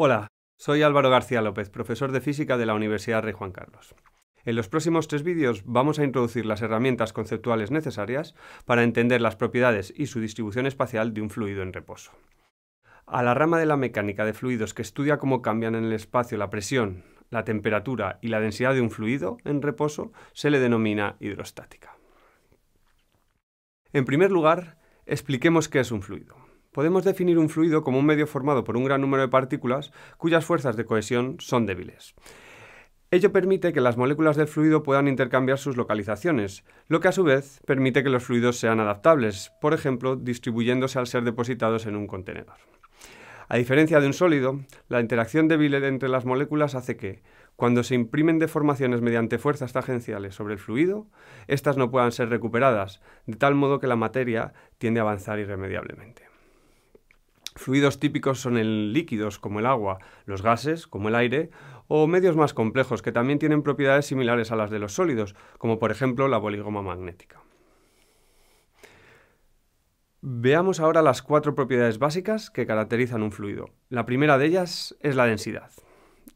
Hola, soy Álvaro García López, profesor de física de la Universidad Rey Juan Carlos. En los próximos tres vídeos vamos a introducir las herramientas conceptuales necesarias para entender las propiedades y su distribución espacial de un fluido en reposo. A la rama de la mecánica de fluidos que estudia cómo cambian en el espacio la presión, la temperatura y la densidad de un fluido en reposo se le denomina hidrostática. En primer lugar, expliquemos qué es un fluido. Podemos definir un fluido como un medio formado por un gran número de partículas cuyas fuerzas de cohesión son débiles. Ello permite que las moléculas del fluido puedan intercambiar sus localizaciones, lo que a su vez permite que los fluidos sean adaptables, por ejemplo, distribuyéndose al ser depositados en un contenedor. A diferencia de un sólido, la interacción débil entre las moléculas hace que, cuando se imprimen deformaciones mediante fuerzas tangenciales sobre el fluido, éstas no puedan ser recuperadas, de tal modo que la materia tiende a avanzar irremediablemente. Fluidos típicos son el líquidos como el agua, los gases como el aire o medios más complejos que también tienen propiedades similares a las de los sólidos, como por ejemplo la boligoma magnética. Veamos ahora las cuatro propiedades básicas que caracterizan un fluido. La primera de ellas es la densidad.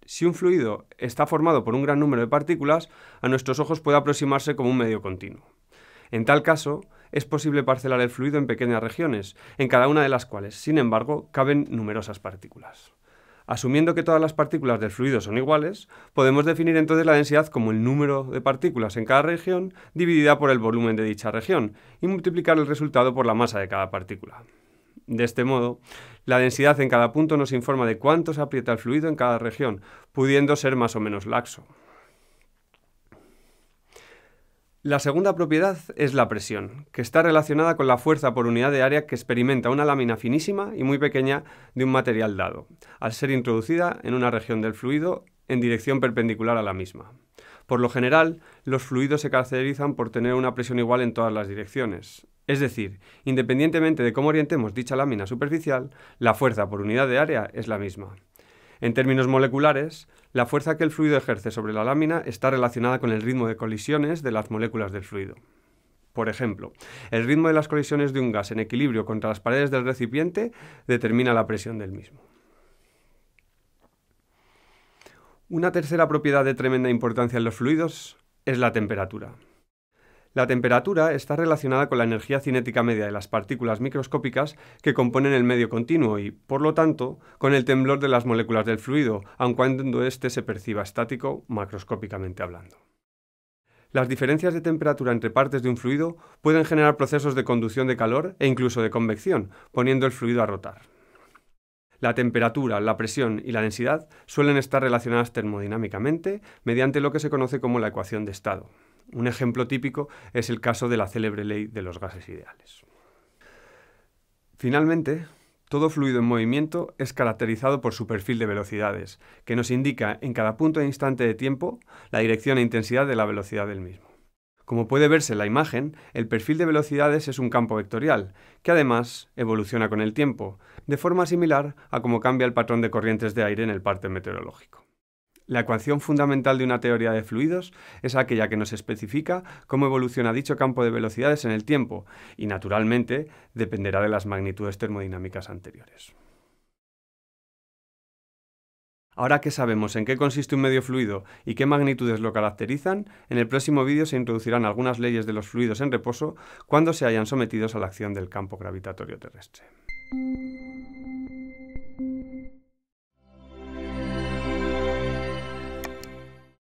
Si un fluido está formado por un gran número de partículas, a nuestros ojos puede aproximarse como un medio continuo. En tal caso, es posible parcelar el fluido en pequeñas regiones, en cada una de las cuales, sin embargo, caben numerosas partículas. Asumiendo que todas las partículas del fluido son iguales, podemos definir entonces la densidad como el número de partículas en cada región dividida por el volumen de dicha región y multiplicar el resultado por la masa de cada partícula. De este modo, la densidad en cada punto nos informa de cuánto se aprieta el fluido en cada región, pudiendo ser más o menos laxo. La segunda propiedad es la presión, que está relacionada con la fuerza por unidad de área que experimenta una lámina finísima y muy pequeña de un material dado, al ser introducida en una región del fluido en dirección perpendicular a la misma. Por lo general, los fluidos se caracterizan por tener una presión igual en todas las direcciones. Es decir, independientemente de cómo orientemos dicha lámina superficial, la fuerza por unidad de área es la misma. En términos moleculares, la fuerza que el fluido ejerce sobre la lámina está relacionada con el ritmo de colisiones de las moléculas del fluido. Por ejemplo, el ritmo de las colisiones de un gas en equilibrio contra las paredes del recipiente determina la presión del mismo. Una tercera propiedad de tremenda importancia en los fluidos es la temperatura. La temperatura está relacionada con la energía cinética media de las partículas microscópicas que componen el medio continuo y, por lo tanto, con el temblor de las moléculas del fluido, aun cuando éste se perciba estático macroscópicamente hablando. Las diferencias de temperatura entre partes de un fluido pueden generar procesos de conducción de calor e incluso de convección, poniendo el fluido a rotar. La temperatura, la presión y la densidad suelen estar relacionadas termodinámicamente mediante lo que se conoce como la ecuación de estado. Un ejemplo típico es el caso de la célebre ley de los gases ideales. Finalmente, todo fluido en movimiento es caracterizado por su perfil de velocidades, que nos indica en cada punto e instante de tiempo la dirección e intensidad de la velocidad del mismo. Como puede verse en la imagen, el perfil de velocidades es un campo vectorial, que además evoluciona con el tiempo, de forma similar a cómo cambia el patrón de corrientes de aire en el parte meteorológico. La ecuación fundamental de una teoría de fluidos es aquella que nos especifica cómo evoluciona dicho campo de velocidades en el tiempo y, naturalmente, dependerá de las magnitudes termodinámicas anteriores. Ahora que sabemos en qué consiste un medio fluido y qué magnitudes lo caracterizan, en el próximo vídeo se introducirán algunas leyes de los fluidos en reposo cuando se hayan sometidos a la acción del campo gravitatorio terrestre.